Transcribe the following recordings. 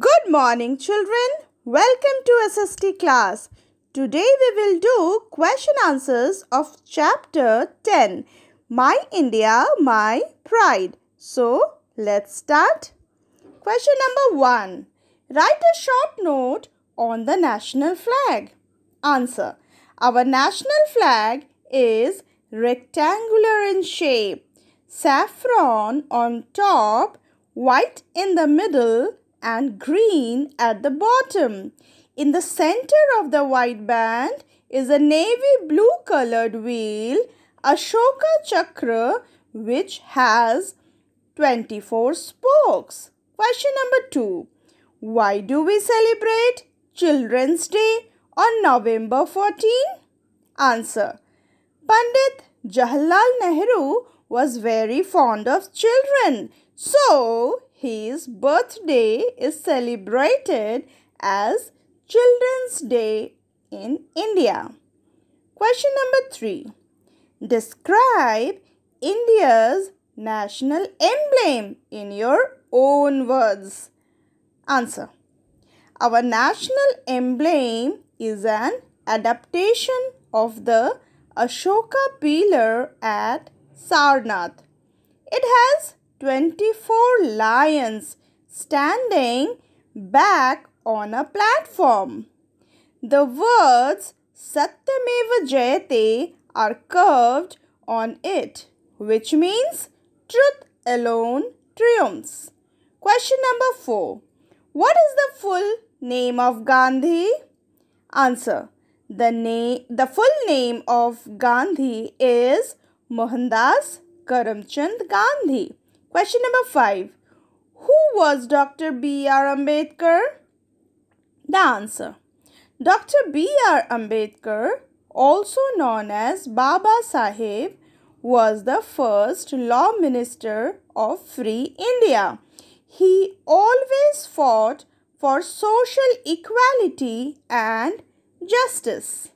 Good morning children. Welcome to SST class. Today we will do question answers of chapter 10. My India, My Pride. So let's start. Question number 1. Write a short note on the national flag. Answer. Our national flag is rectangular in shape. Saffron on top, white in the middle and green at the bottom. In the center of the white band is a navy blue colored wheel, Ashoka Chakra, which has 24 spokes. Question number 2. Why do we celebrate Children's Day on November 14? Answer. Pandit Jawaharlal Nehru was very fond of children. So, his birthday is celebrated as Children's Day in India. Question number 3. Describe India's national emblem in your own words. Answer. Our national emblem is an adaptation of the Ashoka pillar at Sarnath. It has 24 lions standing back on a platform. The words Satyameva Jayate are curved on it, which means truth alone triumphs. Question number 4. What is the full name of Gandhi? Answer. The, name, the full name of Gandhi is Mohandas Karamchand Gandhi. Question number 5. Who was Dr. B.R. Ambedkar? The answer. Dr. B.R. Ambedkar, also known as Baba Sahib, was the first law minister of free India. He always fought for social equality and justice.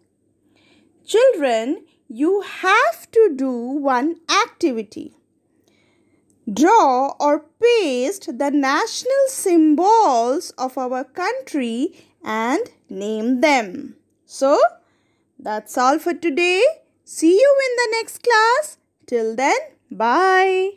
Children, you have to do one activity. Draw or paste the national symbols of our country and name them. So, that's all for today. See you in the next class. Till then, bye.